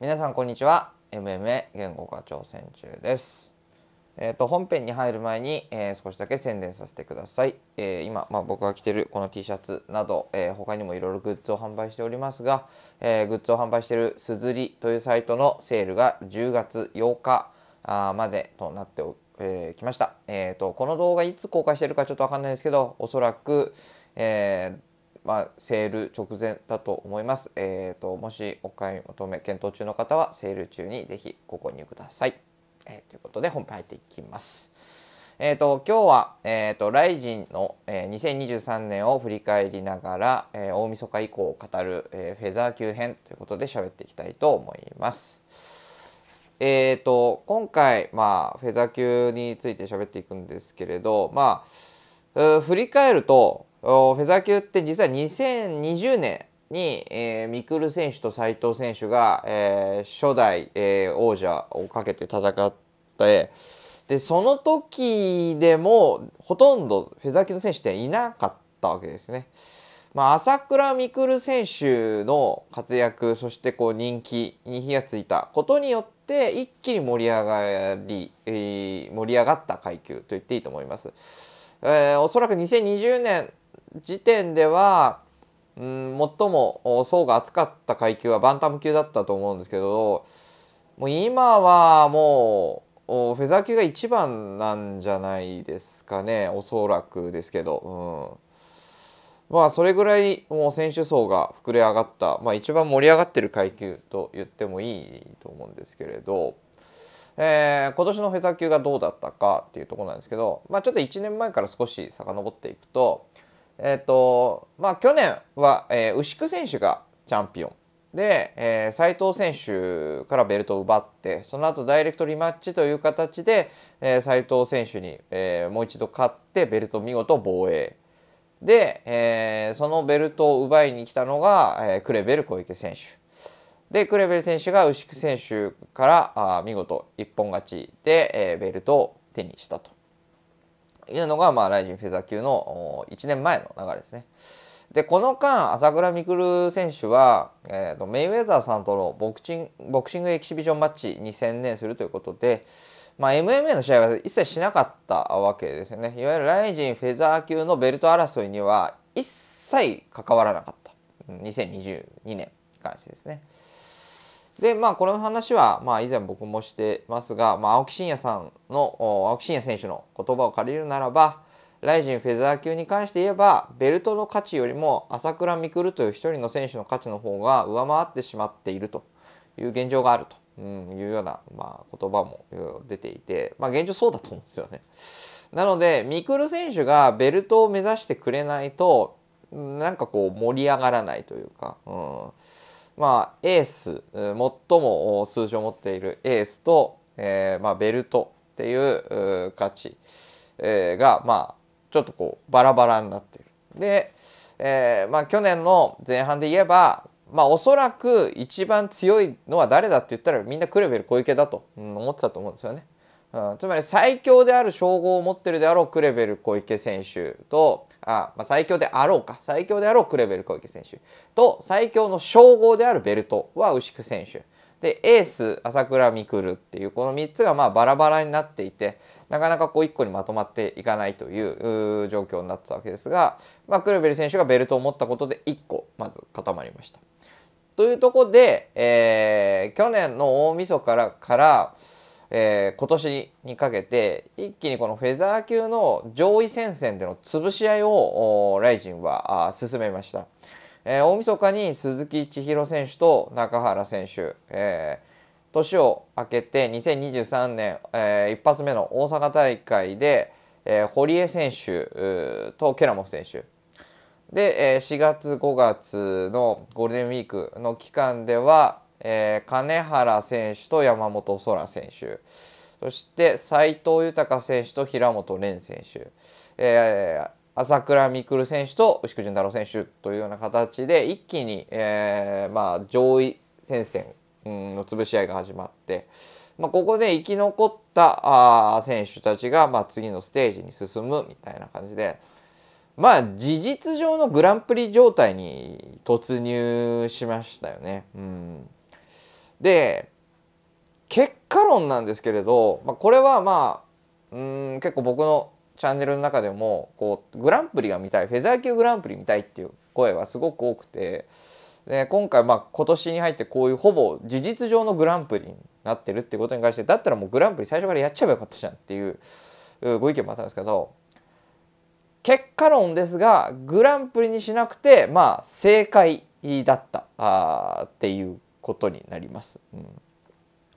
皆さんこんにちは MMA 言語化挑戦中です、えーと、本編に入る前に、えー、少しだけ宣伝させてください、えー、今、まあ、僕が着てるこの T シャツなど、えー、他にもいろいろグッズを販売しておりますが、えグッズを販売しているすずりというサイトのセールが10月8日までとなっておえー、来ました、えーと。この動画いつ公開してるかちょっと分かんないですけどおそらく、えまあ、セール直前だと思います。えーと、もしお買い求め検討中の方はセール中にぜひご購入ください。えー、ということで本編入っていきます。えーと、今日は、えーと、とライジンの、えー、2023年を振り返りながら、えー、大晦日以降を語る、えー、フェザー級編ということで喋っていきたいと思います。えーと、と今回、まあ、フェザー級について喋っていくんですけれど、まあ、振り返るとフェザー級って実は2020年に、えー、ミクル選手と斉藤選手が、えー、初代、えー、王者をかけて戦ってでその時でもほとんどフェザー級の選手っていなかったわけですね。まあ、朝倉未来選手の活躍そしてこう人気に火がついたことによって一気に盛り上がり、えー、盛り上がった階級と言っていいと思います。えー、おそらく2020年時点では、うん、最も層が厚かった階級はバンタム級だったと思うんですけどもう今はもうフェザー級が一番なんじゃないですかねおそらくですけど、うん、まあそれぐらいもう選手層が膨れ上がった、まあ、一番盛り上がってる階級と言ってもいいと思うんですけれど。えー、今年のフェザー級がどうだったかっていうところなんですけど、まあ、ちょっと1年前から少し遡っていくと、えっ、ー、と、まあ、去年は、えー、牛久選手がチャンピオン。で、えー、藤選手からベルトを奪ってその後ダイレクトリマッチという形で、えー、藤選手に、えー、もう一度勝ってベルト見事防衛で、えー、そのベルトを奪いに来たのが、えー、クレベル小池選手でクレベル選手が牛久選手からあ見事一本勝ちで、えー、ベルトを手にしたというのが、まあ、ライジンフェザー級の1年前の流れですね。でこの間朝倉未来選手は、えーと、とメイウェザーさんとのボクチンボクシングエキシビションマッチに専念するということで、まあ、MMA の試合は一切しなかったわけですよねいわゆるライジンフェザー級のベルト争いには一切関わらなかった2022年に関してですね。でまあこの話はまあ以前僕もしてますが、まあ、青木真也さんの青木真也選手の言葉を借りるならばライジンフェザー級に関して言えばベルトの価値よりも朝倉未来という1人の選手の価値の方が上回ってしまっているという現状があるというような、まあ、言葉も出ていて、まあ、現状そうだと思うんですよね。なので未来選手がベルトを目指してくれないとなんかこう盛り上がらないというか。うんまあ、エース最も数字を持っているエースと、えーまあ、ベルトっていうう価値、えー、が、まあ、ちょっとこうバラバラになっている。で、えーまあ、去年の前半で言えば、まあ、おそらく一番強いのは誰だって言ったらみんなクレベル小池だと、うん、思ってたと思うんですよね。うん、つまり最強である称号を持ってるであろうクレベル小池選手とあ、まあ、最強であろうか最強であろうクレベル小池選手と最強の称号であるベルトは牛久選手でエース朝倉未来っていうこの3つがまあバラバラになっていてなかなかこう1個にまとまっていかないという状況になったわけですが、まあ、クレベル選手がベルトを持ったことで1個まず固まりました。というとこで、えー、去年の大晦日からからえー、今年にかけて一気にこのフェザー級の上位戦線での潰し合いをライジンは進めました、えー、大晦日に鈴木千尋選手と中原選手、えー、年を明けて2023年、えー、一発目の大阪大会で、えー、堀江選手とケラモフ選手で4月5月のゴールデンウィークの期間ではえー、金原選手と山本空選手そして斉藤豊選手と平本蓮選手、えー、朝倉未来選手と牛久潤太郎選手というような形で一気に、えーまあ、上位戦線の潰し合いが始まって、まあ、ここで生き残ったあ選手たちが、まあ、次のステージに進むみたいな感じで。まあ事実上のグランプリ状態に突入しましたよね。うんで結果論なんですけれど、まあ、これはまあうん結構僕のチャンネルの中でもこうグランプリが見たいフェザー級グランプリ見たいっていう声がすごく多くてで今回まあ今年に入ってこういうほぼ事実上のグランプリになってるってことに関してだったらもうグランプリ最初からやっちゃえばよかったじゃんっていうご意見もあったんですけど結果論ですがグランプリにしなくてまあ正解だったあっていうことになります。うん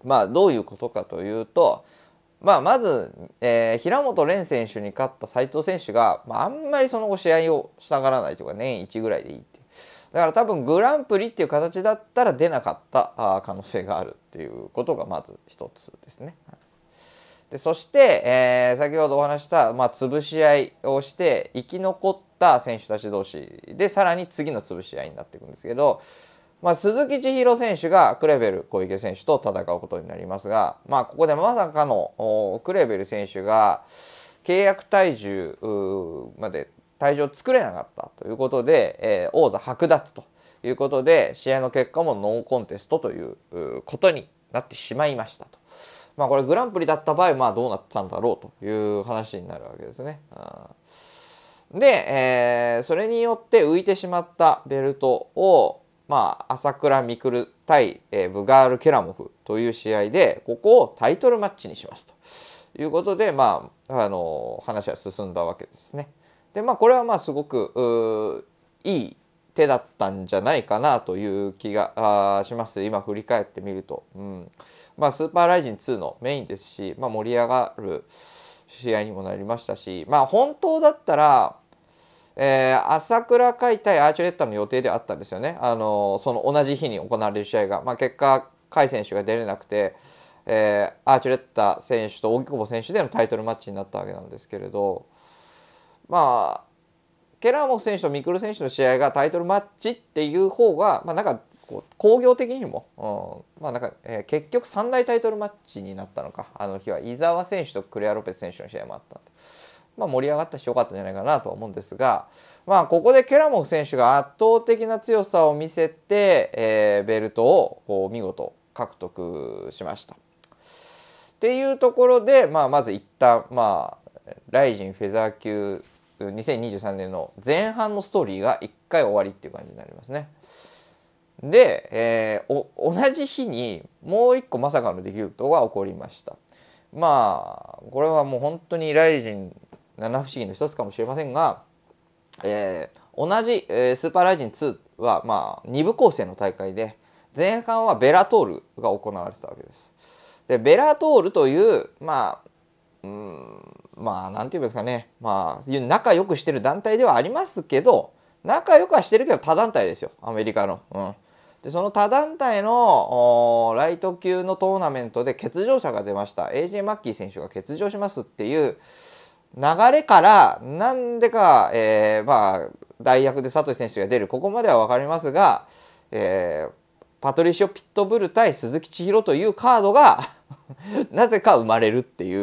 まあ、どういうことかというと、まあ、まず、えー、平本蓮選手に勝った斉藤選手が、まあ、あんまりその後試合をしたがらないというか年1ぐらいでいいってだから多分グランプリっていう形だったら出なかった可能性があるっていうことがまず一つですね。でそして、えー、先ほどお話した、まあ、潰し合いをして生き残った選手たち同士でさらに次の潰し合いになっていくんですけどまあ、鈴木千尋選手がクレベル小池選手と戦うことになりますが、まあ、ここでまさかのクレベル選手が契約体重まで体重を作れなかったということで、えー、王座剥奪ということで試合の結果もノーコンテストということになってしまいましたと。まあ、これグランプリだった場合、まあ、どうなったんだろうという話になるわけですね。で、えー、それによって浮いてしまったベルトをまあ、朝倉未来対、えー、ブガール・ケラモフという試合でここをタイトルマッチにしますということで、まあ、あの話は進んだわけですね。でまあこれはまあすごくいい手だったんじゃないかなという気がします今振り返ってみると、うんまあ、スーパーライジン2のメインですし、まあ、盛り上がる試合にもなりましたしまあ本当だったらえー、朝倉海対アーチュレッタの予定であったんですよね、あのその同じ日に行われる試合が、まあ、結果、甲斐選手が出れなくて、えー、アーチュレッタ選手と荻久保選手でのタイトルマッチになったわけなんですけれど、まあ、ケラーモフ選手とミクル選手の試合がタイトルマッチっていう方が、まあ、なんかこう工業的にも、うんまあなんかえー、結局3大タイトルマッチになったのかあの日は伊沢選手とクレア・ロペス選手の試合もあったんで、まあ、盛り上がったし良かったんじゃないかなと思うんですが、まあ、ここでケラモフ選手が圧倒的な強さを見せて、えー、ベルトを見事獲得しました。っていうところで、まあ、まず一旦、まあ、ライジンフェザー級2023年の前半のストーリーが1回終わりっていう感じになりますね。で、えー、同じ日にもう一個まさかの出来事が起こりました。まあこれはもう本当にライジン七不思議の一つかもしれませんが、えー、同じ、えー、スーパーライジン2は、まあ、2部構成の大会で前半はベラトールが行われてたわけです。でベラトールというまあうんまあ何て言うんですかねまあ仲良くしてる団体ではありますけど仲良くはしてるけど他団体ですよアメリカの。うんでその他団体のライト級のトーナメントで欠場者が出ました AJ マッキー選手が欠場しますっていう流れからなんでか、えー、まあ代役でサトシ選手が出るここまでは分かりますが、えー、パトリシオ・ピットブル対鈴木千尋というカードが なぜか生まれるってい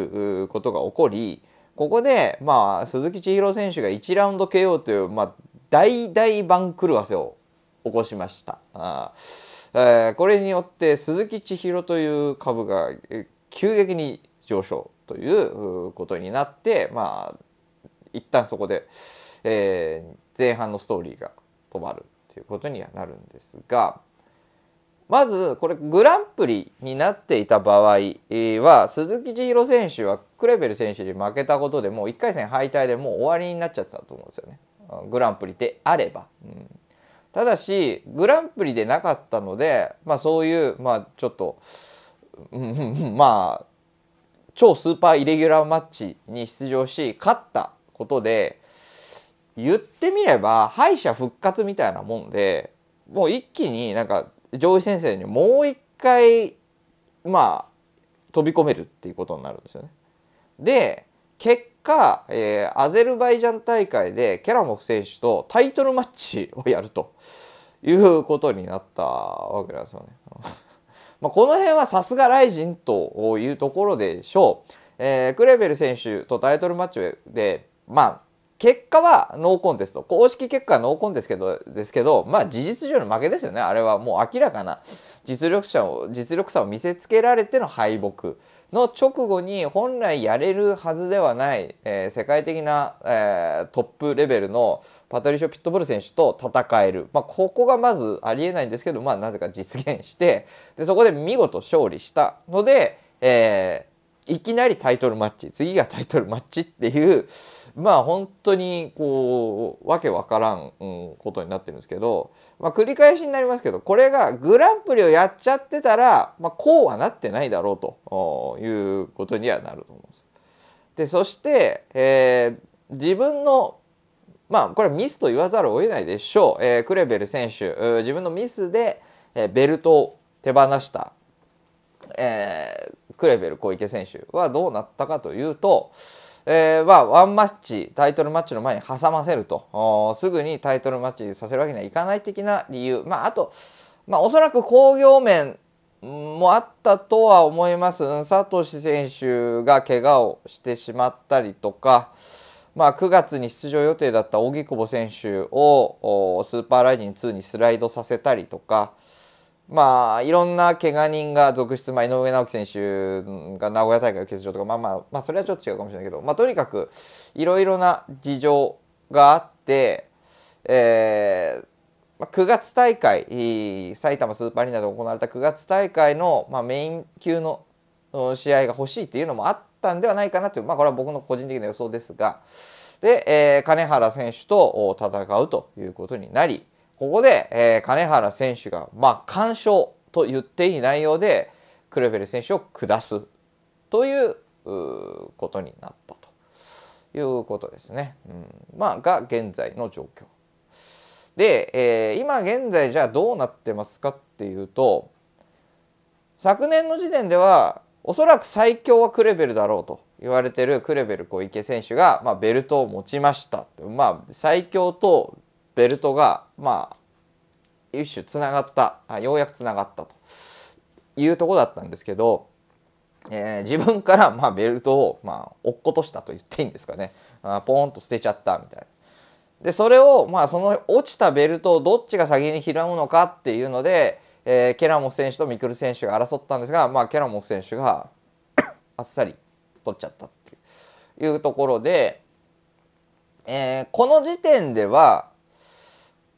うことが起こりここで、まあ、鈴木千尋選手が1ラウンド KO という、まあ、大大番狂わせを起こしました。あえー、これによって鈴木千尋という株が急激に上昇ということになってまあ一旦そこで、えー、前半のストーリーが止まるということにはなるんですがまずこれグランプリになっていた場合は鈴木千尋選手はクレベル選手に負けたことでもう1回戦敗退でもう終わりになっちゃってたと思うんですよねグランプリであれば。うんただしグランプリでなかったので、まあ、そういう、まあ、ちょっと、うん、まあ超スーパーイレギュラーマッチに出場し勝ったことで言ってみれば敗者復活みたいなもんでもう一気になんか上位先生にもう一回まあ飛び込めるっていうことになるんですよね。で結果、えー、アゼルバイジャン大会でケラモフ選手とタイトルマッチをやるということになったわけなんですよね。まあ、この辺はさすがライジンというところでしょう。えー、クレベル選手とタイトルマッチで、まあ、結果はノーコンテスト公式結果はノーコンテストですけどまあ事実上の負けですよねあれはもう明らかな実力者を実力差を見せつけられての敗北の直後に本来やれるはずではない、えー、世界的な、えー、トップレベルのパトリシオ・ピットボル選手と戦える、まあ、ここがまずありえないんですけど、まあ、なぜか実現して でそこで見事勝利したので、えー、いきなりタイトルマッチ次がタイトルマッチっていうまあ本当にこうわけわからん、うん、ことになってるんですけど、まあ、繰り返しになりますけどこれがグランプリをやっちゃってたら、まあ、こうはなってないだろうということにはなると思うんです。でそして、えー、自分のまあこれミスと言わざるを得ないでしょう、えー、クレベル選手自分のミスで、えベルトを手放した、えー、クレベル小池選手はどうなったかというと、えー、まあ、ワンマッチタイトルマッチの前に挟ませるとすぐにタイトルマッチさせるわけにはいかない的な理由、まあ、あと、まあ、おそらく興行面もあったとは思います佐藤選手が怪我をしてしまったりとか、まあ、9月に出場予定だった荻窪選手をスーパーライジン2にスライドさせたりとか、まあ、いろんな怪我人が続出、まあ、井上直樹選手が名古屋大会欠場とか、まあまあ、まあ、それはちょっと違うかもしれないけど、まあ、とにかくいろいろな事情があって、えー、9月大会埼玉スーパーアリーナで行われた9月大会の、まあ、メイン級の試合が欲しいっていうのもあってったんではないかなという、まあ、これは僕の個人的な予想ですが、で、えー、金原選手と戦うということになり、ここで、えー、金原選手が、まあ、完勝と言っていい内容で、クレベル選手を下すということになったということですね。うん、まあ、が現在の状況。で、えー、今現在じゃあどうなってますかっていうと昨年の時点ではおそらく最強はクレベルだろうと言われてるクレベル小池選手が、まあ、ベルトを持ちましたまあ、最強とベルトが、まあ、一種つながったようやくつながったというとこだったんですけど、えー、自分から、まあ、ベルトを、まあ、落っことしたと言っていいんですかねあポーンと捨てちゃったみたいな。でそれを、まあ、その落ちたベルトをどっちが先に拾うのかっていうのでえー、ケラモフ選手とミクル選手が争ったんですが、まあ、ケラモフ選手が あっさり取っちゃったっていうところで、えー、この時点では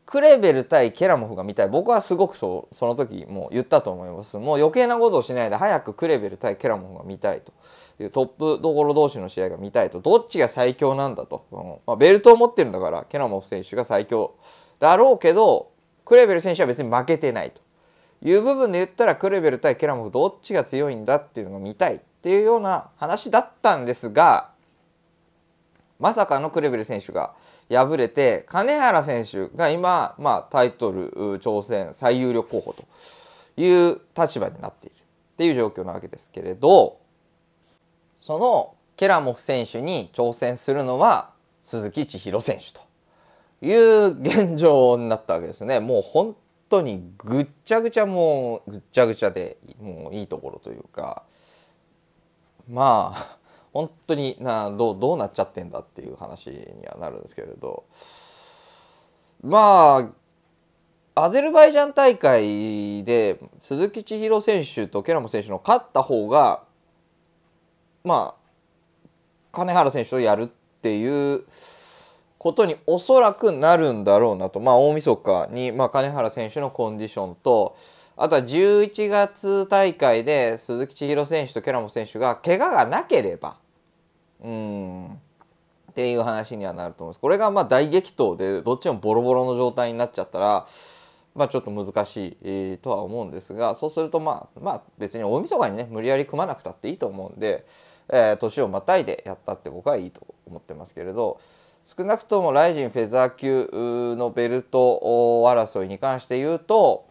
クレベル対ケラモフが見たい僕はすごくそうその時もう言ったと思いますもう余計なことをしないで早くクレベル対ケラモフが見たいというトップどころ同士の試合が見たいとどっちが最強なんだと、うんまあ、ベルトを持ってるんだからケラモフ選手が最強だろうけどクレベル選手は別に負けてないという部分で言ったらクレベル対ケラモフどっちが強いんだっていうのを見たいっていうような話だったんですがまさかのクレベル選手が敗れて金原選手が今、まあ、タイトル挑戦最有力候補という立場になっているっていう状況なわけですけれどそのケラモフ選手に挑戦するのは鈴木千尋選手という現状になったわけですね。もう本当にぐっちゃぐちゃもうぐっちゃぐちゃでもういいところというかまあ本当になどうどうなっちゃってんだっていう話にはなるんですけれどまあアゼルバイジャン大会で鈴木千尋選手とケラモ選手の勝った方がまあ金原選手とやるっていうことにおそらくなるんだろうなと、まあ、大晦日に、まあ、金原選手のコンディションとあとは11月大会で鈴木千尋選手とケラモ選手が怪我がなければうんっていう話にはなると思います。これがまあ大激闘でどっちもボロボロの状態になっちゃったらまあ、ちょっと難しいとは思うんですがそうするとまあまあ別に大晦日にね無理やり組まなくたっていいと思うんで、えー、年をまたいでやったって僕はいいと思ってますけれど。少なくともライジンフェザー級のベルト争いに関して言うと、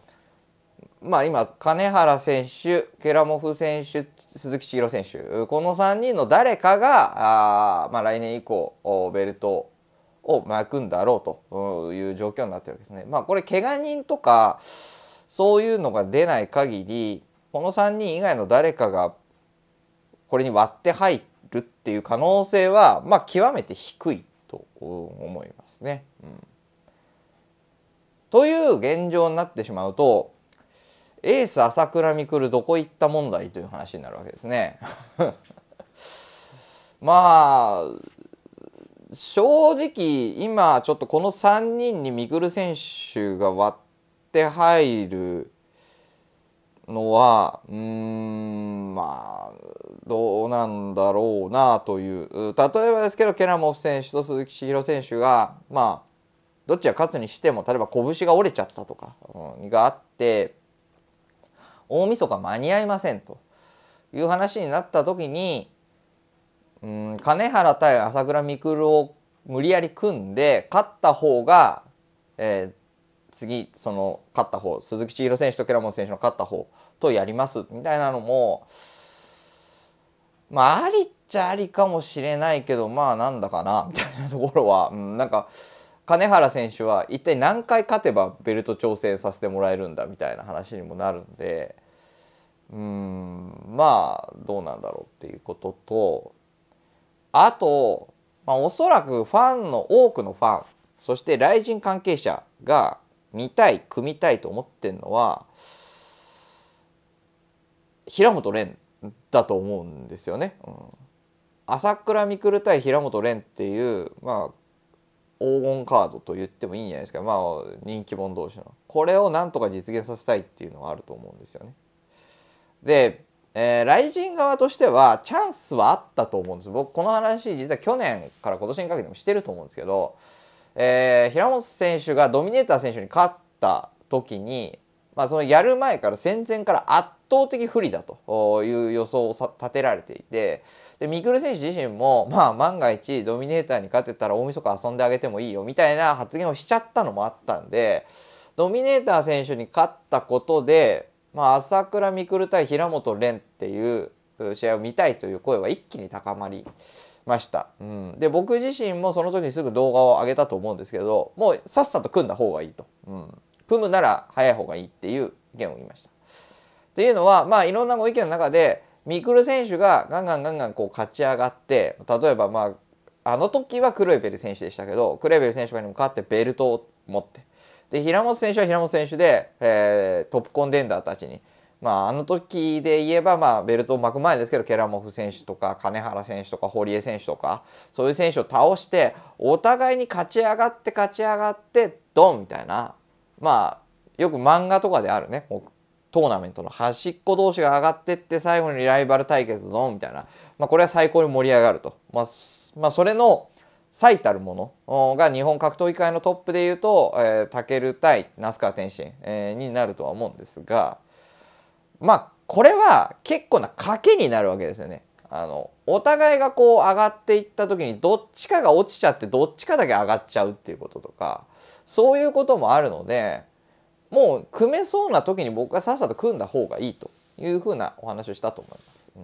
まあ、今金原選手ケラモフ選手鈴木千尋選手この3人の誰かがあ、まあ、来年以降ベルトを巻くんだろうという状況になってるわけですね。まあ、これ怪我人とかそういうのが出ない限りこの3人以外の誰かがこれに割って入るっていう可能性は、まあ、極めて低いと思いますね。うん、という現状になってしまうとエース朝倉未来どこ行った問題という話になるわけですね。まあ正直今ちょっとこの3人に未来選手が割って入るのはうんまあどうなんだろうなという例えばですけどケラモフ選手と鈴木千尋選手がまあどっちが勝つにしても例えば拳が折れちゃったとか、うん、があって大晦日間に合いませんという話になった時に、うん、金原対朝倉未来を無理やり組んで勝った方が、えー、次その勝った方鈴木千尋選手とモ本選手の勝った方とやりますみたいなのもまあありっちゃありかもしれないけどまあなんだかなみたいなところは、うん、なんか金原選手は一体何回勝てばベルト挑戦させてもらえるんだみたいな話にもなるんでうんまあどうなんだろうっていうこととあと、まあ、おそらくファンの多くのファンそして雷神関係者が見たい組みたいと思ってんのは平本蓮だと思うんですよね。うん、朝倉未来対平本蓮っていうまあ黄金カードと言ってもいいんじゃないですかまあ人気者同士のこれをなんとか実現させたいっていうのはあると思うんですよね。で、えー、雷神側としてはチャンスはあったと思うんです僕この話実は去年から今年にかけてもしてると思うんですけどえー、平本選手がドミネーター選手に勝った時に、まあ、そのやる前から戦前から圧倒的不利だという予想を立てられていてでミクル選手自身も、まあ、万が一ドミネーターに勝てたら大晦日遊んであげてもいいよみたいな発言をしちゃったのもあったんでドミネーター選手に勝ったことで、まあ、朝倉未来対平本蓮っていう試合を見たいという声は一気に高まりました、うん、で僕自身もその時にすぐ動画を上げたと思うんですけどもうさっさと組んだ方がいいと、うん、組むなら早い方がいいっていう意見を言いました。っていうのはまあいろんなご意見の中でミクル選手がガンガンガンガンこう勝ち上がって例えばまああの時はクレベル選手でしたけどクレベル選手に向かってベルトを持ってで平本選手は平本選手で、えー、トップコンデンダーたちにまあ、あの時で言えば、まあ、ベルトを巻く前ですけどケラモフ選手とか金原選手とか堀江選手とかそういう選手を倒してお互いに勝ち上がって勝ち上がってドンみたいなまあよく漫画とかであるねトーナメントの端っこ同士が上がってって最後にライバル対決ドンみたいな、まあ、これは最高に盛り上がると、まあ、まあ、それの最たるものが日本格闘技界のトップでいうと、えー、タケル対那須川天心、えー、になるとは思うんですが。まあこれは結構な賭けになるわけですよね。あのお互いがこう上がっていった時にどっちかが落ちちゃってどっちかだけ上がっちゃうっていうこととかそういうこともあるのでもう組めそうな時に僕はさっさと組んだ方がいいというふうなお話をしたと思います。うん、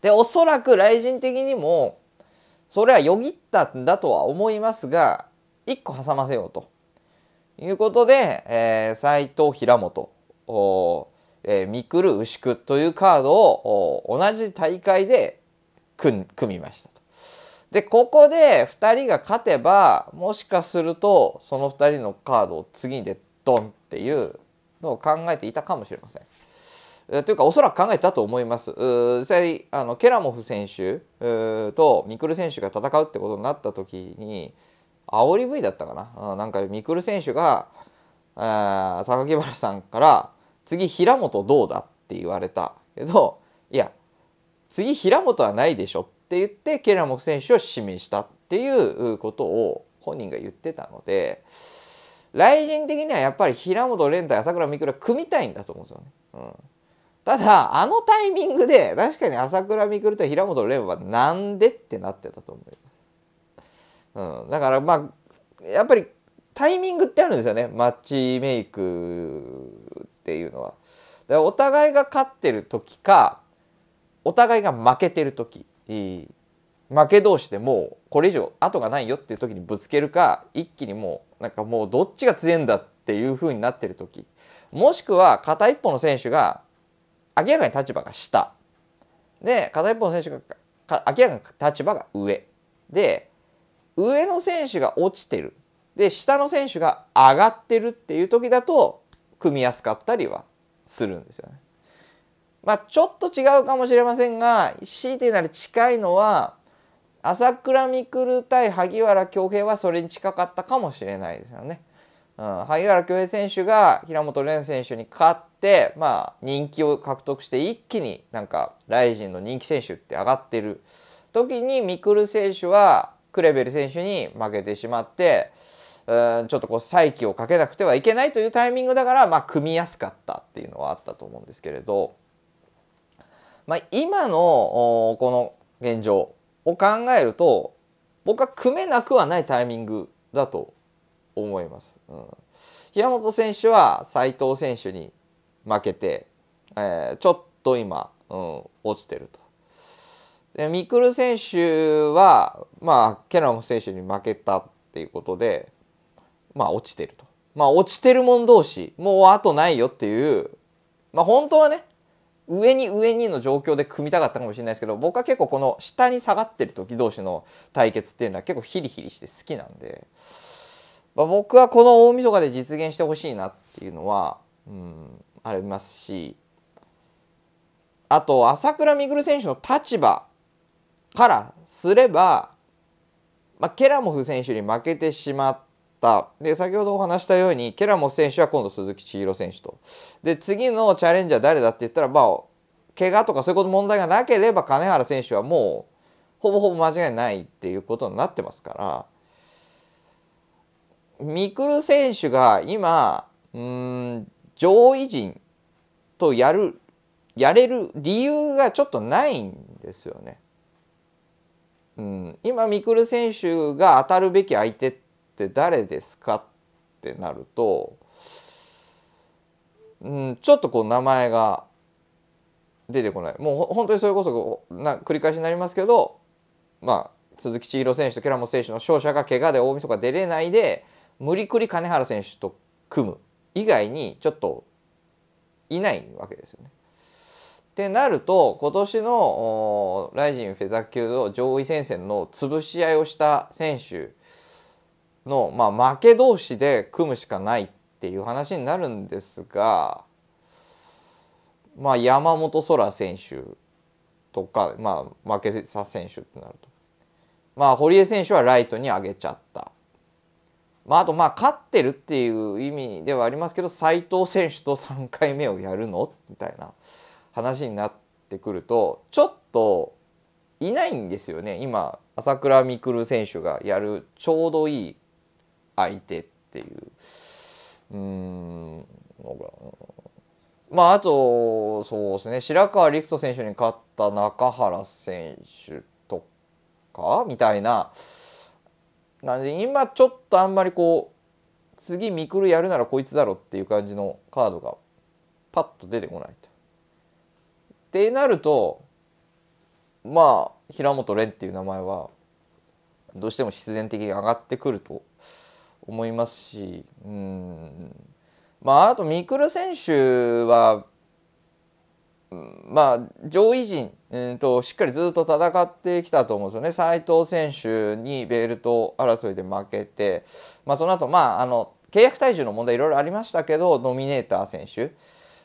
でおそらく雷神的にもそれはよぎったんだとは思いますが1個挟ませようということで斎、えー、藤平本えー、ミクル・ウシクというカードを同じ大会で組みましたでここで2人が勝てばもしかするとその2人のカードを次でドンっていうのを考えていたかもしれません。えー、というかおそらく考えたと思います。実際あのケラモフ選手とミクル選手が戦うってことになった時に煽り V だったかななんかミクル選手が榊原さんから次平本どうだって言われたけどいや次平本はないでしょって言ってケラモフ選手を指名したっていうことを本人が言ってたので来人的にはやっぱり平本蓮太朝倉未来組みたいんだと思うんですよね。うん、ただあのタイミングで確かに朝倉未来と平本蓮はなんでってなってたと思います。うん、だからまあやっぱりタイミングってあるんですよねマッチメイクっていうのは。だからお互いが勝ってる時かお互いが負けてる時負け同士でもうこれ以上後がないよっていう時にぶつけるか一気にもうなんかもうどっちが強いんだっていう風になってる時もしくは片一方の選手が明らかに立場が下で片一方の選手が明らかに立場が上で上の選手が落ちてるで下の選手が上がってるっていう時だと組みやすかったりはするんですよね。まあ、ちょっと違うかもしれませんが強いて言うなら近いのは朝倉未来対萩原恭平はそれに近かったかもしれないですよね。うん、萩原恭平選手が平本蓮選手に勝って、まあ、人気を獲得して一気になんかライジンの人気選手って上がってる時に未来選手はクレベル選手に負けてしまってちょっとこう再起をかけなくてはいけないというタイミングだから、まあ、組みやすかったっていうのはあったと思うんですけれど、まあ、今のこの現状を考えると僕は組めなくはないタイミングだと思います。うん、平本選手は斉藤選手に負けて、えー、ちょっと今、うん、落ちてると。でミクル選手はまあケラム選手に負けたっていうことでまあ落ちてると。まあ落ちてるん同士、もう後ないよっていう、まあ本当はね、上に上にの状況で組みたかったかもしれないですけど、僕は結構この下に下がってる時同士の対決っていうのは結構ヒリヒリして好きなんで、まあ、僕はこの大晦日で実現してほしいなっていうのは、うん、ありますし、あと朝倉未来選手の立場からすれば、まあ、ケラモフ選手に負けてしまっ。で、先ほどお話したように、ケラモス選手は今度鈴木千尋選手と。で、次のチャレンジャー誰だって言ったら、まあ、怪我とかそういうこと問題がなければ、金原選手はもう、ほぼほぼ間違いないっていうことになってますから、ミクル選手が今、うん、上位陣とやる、やれる理由がちょっとないんですよね。うん、今、ミクル選手が当たるべき相手ってって誰ですかってなると、うん、ちょっとこう名前が出てこないもう本当にそれこそな繰り返しになりますけど、まあ、鈴木千尋選手とケラモ選手の勝者が怪我で大晦日出れないで無理くり金原選手と組む以外にちょっといないわけですよね。ってなると今年のライジンフェザー級の上位戦線の潰し合いをした選手の、まあ、負け同士で組むしかないっていう話になるんですが、まあ、山本空選手とか、まあ、負けさ選手ってなると、まあ、堀江選手はライトに上げちゃった。まあ、あとまあ勝ってるっていう意味ではありますけど斎藤選手と3回目をやるのみたいな話になってくるとちょっといないんですよね今朝倉未来選手がやるちょうどいい相手っていううんまああとそうですね白川陸斗選手に勝った中原選手とかみたいな感じ今ちょっとあんまりこう次ミクルやるならこいつだろっていう感じのカードがパッと出てこないと。ってなるとまあ平本蓮っていう名前はどうしても必然的に上がってくると思いますし、うん、まああとミクル選手は、まあ上位陣、うん、としっかりずっと戦ってきたと思うんですよね。斎藤選手にベルト争いで負けて、まあその後まああの契約体重の問題いろいろありましたけど、ノミネーター選手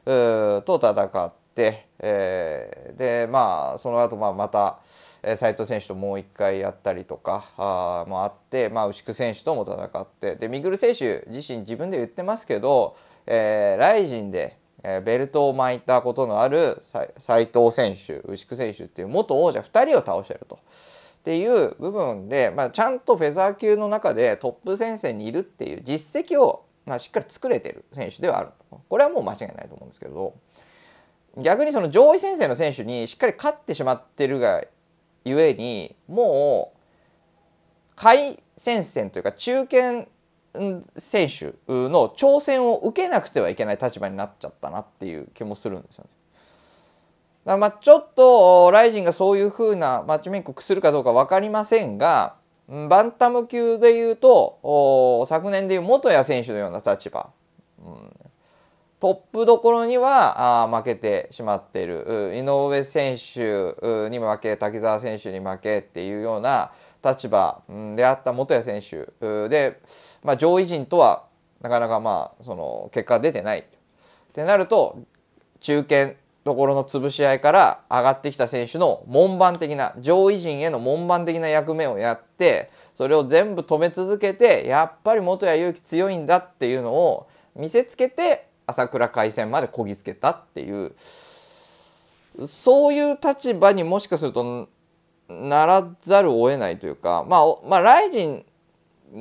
と戦って、えー、でまあその後まあまた。斉藤選手ともう一回やったりとかあもあって、まあ、牛久選手とも戦ってでミグル選手自身自分で言ってますけど、えー、ライジンでベルトを巻いたことのある斉藤選手牛久選手っていう元王者2人を倒してると。っていう部分で、まあ、ちゃんとフェザー級の中でトップ戦線にいるっていう実績を、まあ、しっかり作れてる選手ではあるこれはもう間違いないと思うんですけど逆にその上位戦線の選手にしっかり勝ってしまってるがゆえにもう下位戦線というか中堅選手の挑戦を受けなくてはいけない立場になっちゃったなっていう気もするんですよね。だからまあちょっとライジンがそういうふうなマッチメイクするかどうか分かりませんがバンタム級でいうと昨年でいう元谷選手のような立場、トップどころにはあ負けてしまっている井上選手に負け滝沢選手に負けっていうような立場であった元谷選手で、まあ、上位陣とはなかなかまあその結果出てないってなると中堅ところの潰し合いから上がってきた選手の門番的な上位陣への門番的な役目をやってそれを全部止め続けてやっぱり元谷勇気強いんだっていうのを見せつけて朝倉海戦までこぎつけたっていうそういう立場にもしかするとならざるを得ないというか、まあ、まあライジン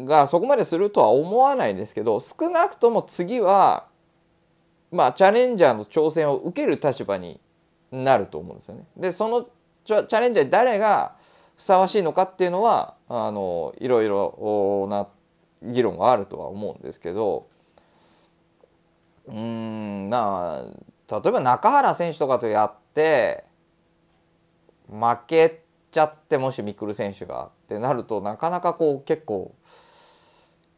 がそこまでするとは思わないですけど少なくとも次は、まあ、チャレンジャーの挑戦を受ける立場になると思うんですよね。でそのチャレンジャーに誰がふさわしいのかっていうのはあのいろいろな議論があるとは思うんですけどうんな例えば中原選手とかとやって負けちゃってもしミクル選手がってなるとなかなかこう結構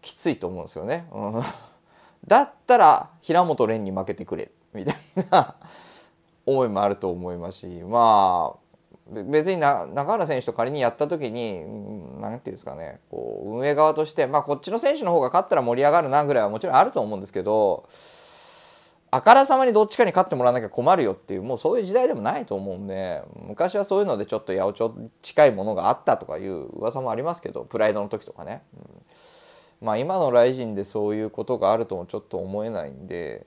きついと思うんですよね。うん、だったら平本蓮に負けてくれみたいな 思いもあると思いますしまあ別に中原選手と仮にやった時に何て言うんですかねこう運営側として、まあ、こっちの選手の方が勝ったら盛り上がるなぐらいはもちろんあると思うんですけど。あからさまにどっちかに勝ってもらわなきゃ困るよっていうもうそういう時代でもないと思うんで昔はそういうのでちょっと八百長近いものがあったとかいう噂もありますけどプライドの時とかね、うん、まあ今のライジンでそういうことがあるともちょっと思えないんで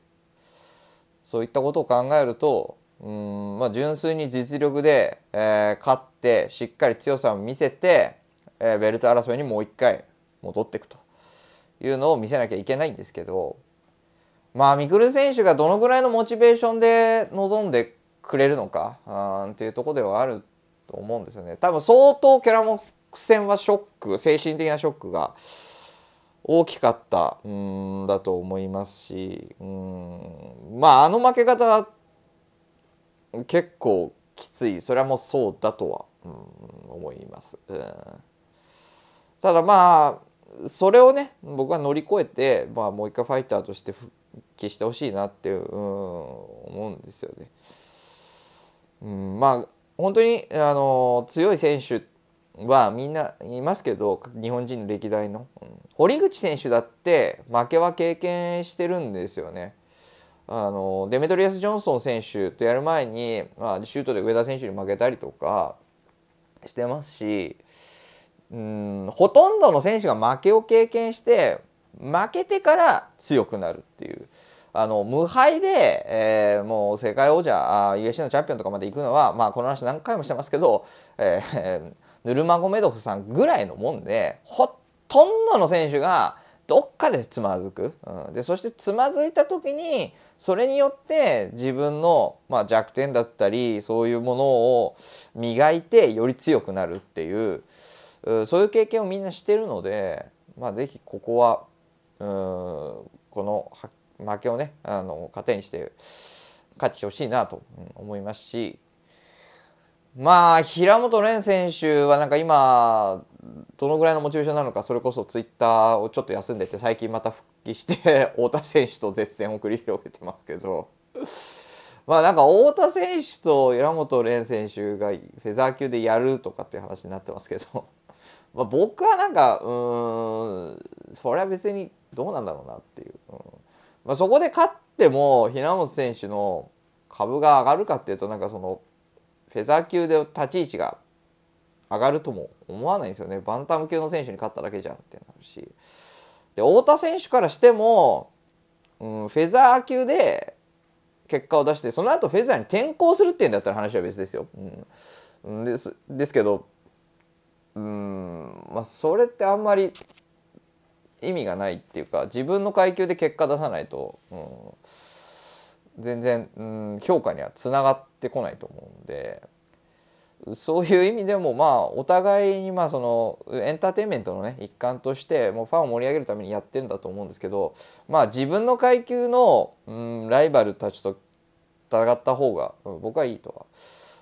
そういったことを考えるとうんまあ純粋に実力で、えー、勝ってしっかり強さを見せて、えー、ベルト争いにもう一回戻っていくというのを見せなきゃいけないんですけどまあ、ミクル選手がどのぐらいのモチベーションで臨んでくれるのかっていうとこではあると思うんですよね。多分相当キャラモク戦はショック精神的なショックが大きかったうんだと思いますしうんまああの負け方結構きついそれはもうそうだとはうん思います。ただまあそれをね僕は乗り越えて、まあ、もう一回ファイターとして復揮してほしいなっていう、うん、思うんですよね。うん、まあ本当にあの強い選手はみんないますけど日本人の歴代の、うん、堀口選手だって負けは経験してるんですよね。あのデメトリアス・ジョンソン選手とやる前に、まあ、シュートで上田選手に負けたりとかしてますしうんほとんどの選手が負けを経験して負けてから強くなるっていう。あの無敗で、えー、もう世界王者 u s c のチャンピオンとかまで行くのは、まあ、この話何回もしてますけど、えー、ヌルマゴメドフさんぐらいのもんでほとんどの選手がどっかでつまずく、うん、でそしてつまずいた時にそれによって自分の、まあ、弱点だったりそういうものを磨いてより強くなるっていうそういう経験をみんなしてるので、まあ、ぜひここはうんこの発負けをねあの糧にして勝ってほしいなと思いますしまあ平本蓮選手はなんか今どのぐらいのモチベーションなのかそれこそツイッターをちょっと休んでて最近また復帰して 太田選手と絶戦を繰り広げてますけどまあなんか太田選手と平本蓮選手がフェザー級でやるとかっていう話になってますけど まあ僕はなんかうんそれは別にどうなんだろうなっていう。うんまあ、そこで勝っても平本選手の株が上がるかっていうとなんかそのフェザー級で立ち位置が上がるとも思わないんですよねバンタム級の選手に勝っただけじゃんってなるしで太田選手からしても、うん、フェザー級で結果を出してその後フェザーに転向するっていうんだったら話は別ですよ。うん、ですですけどうんまあそれってあんまり意味がないっていうか自分の階級で結果出さないと、うん、全然、うん、評価にはつながってこないと思うんでそういう意味でもまあお互いにまあそのエンターテインメントのね一環としてもうファンを盛り上げるためにやってるんだと思うんですけどまあ自分の階級の、うん、ライバルたちと戦った方が、うん、僕はいいとは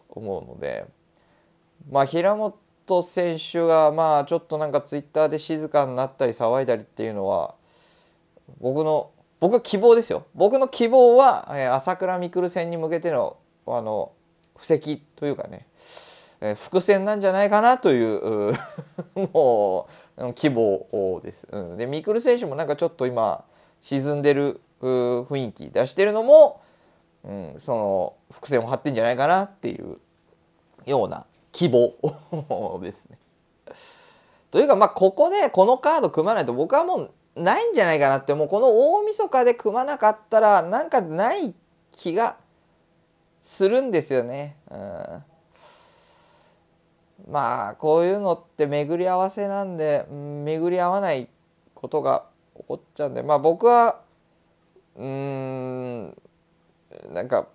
思うのでまあ平本ト選手がまあちょっとなんかツイッターで静かになったり騒いだりっていうのは僕の僕は希望ですよ僕の希望は、えー、朝倉未来戦に向けてのあの布石というかね、えー、伏線なんじゃないかなという もう希望です。うん、で未来選手もなんかちょっと今沈んでる雰囲気出してるのも、うん、その伏線を張ってんじゃないかなっていうような規模 ですね。というかまあここでこのカード組まないと僕はもうないんじゃないかなってもうこの大晦日で組まなかったらなんかない気がするんですよね。うんまあこういうのって巡り合わせなんで、巡り合わないことが起こっちゃうんでまあ僕はうんなんか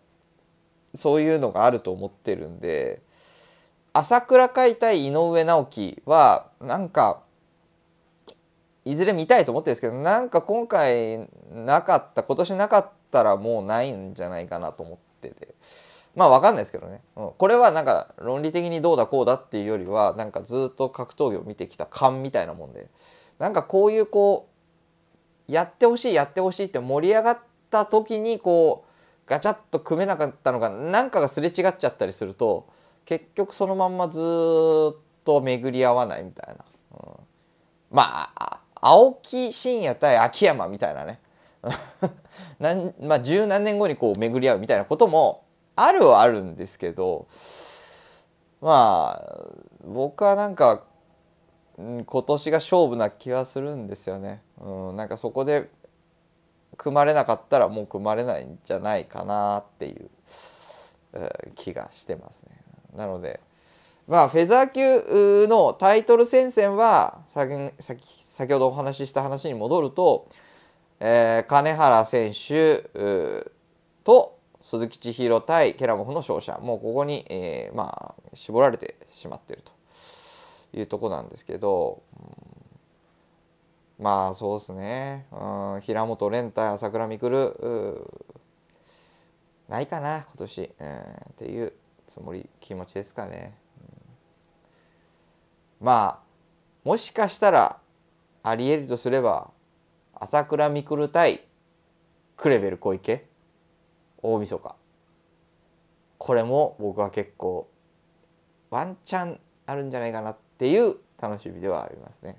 そういうのがあると思ってるんで朝倉海対井上直樹はなんかいずれ見たいと思ってるんですけどなんか今回なかった今年なかったらもうないんじゃないかなと思っててまあ分かんないですけどね、うん、これはなんか論理的にどうだこうだっていうよりはなんかずっと格闘技を見てきた勘みたいなもんでなんかこういうこうやってほしいやってほしいって盛り上がった時にこうガチャッと組めなかったのがなんかがすれ違っちゃったりすると結局そのまんまずっと巡り合わないみたいな、うん、まあ青木真也対秋山みたいなね なんまあ、十何年後にこう巡り合うみたいなこともあるはあるんですけどまあ僕はなんか今年が勝負な気はするんですよね。うん、なんかそこで組まれなかったらもう組まれないんじゃないかなっていう、え気がしてますね。なのでまあフェザー級のタイトル戦線は先先先ほどお話しした話に戻ると、えー、金原選手と鈴木千尋対ケラモフの勝者もうここに、えー、まあ絞られてしまっているというとこなんですけど、うん、まあそうですね、うん、平本蓮対朝倉未来ないかな今年、えん、っていうつもり気持ちですかね、うん、まあもしかしたらありえるとすれば朝倉未来対クレベル小池大晦日これも僕は結構ワンチャンあるんじゃないかなっていう楽しみではありますね。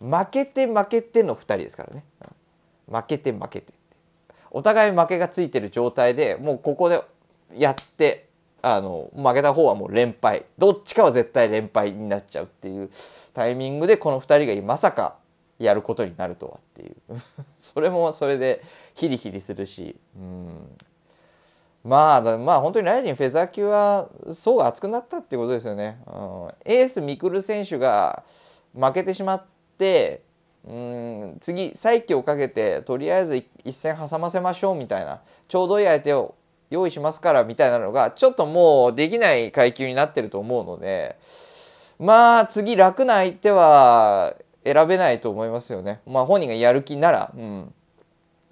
負けて負けての2人ですからね。負けて負けてお互い負けがついてる状態でもうここでやってあの負けた方はもう連敗どっちかは絶対連敗になっちゃうっていうタイミングでこの2人がまさかやることになるとはっていう それもそれでヒリヒリするしうんまあまあ本当にライジンフェザー級は層が厚くなったっていうことですよね。うん、エースミクル選手が負けてしまってうん次再起をかけてとりあえず一戦挟ませましょうみたいなちょうどいい相手を用意しますからみたいなのがちょっともうできない階級になってると思うのでまあ次楽な相手は選べないと思いますよね。まあ、本人がやる気なら、うん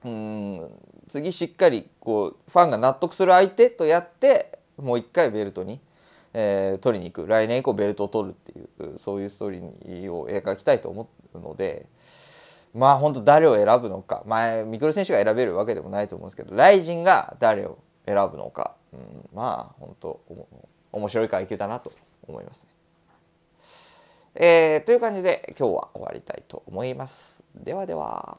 うん次しっかりこうファンが納得する相手とやってもう一回ベルトに、えー、取りに行く来年以降ベルトを取るっていうそういうストーリーを描きたいと思うのでまあ本当誰を選ぶのかまあミクロ選手が選べるわけでもないと思うんですけどライジンが誰を選ぶのか、うん、まあ本当面白い階級だなと思いますね。えー、という感じで今日は終わりたいと思います。ではでは。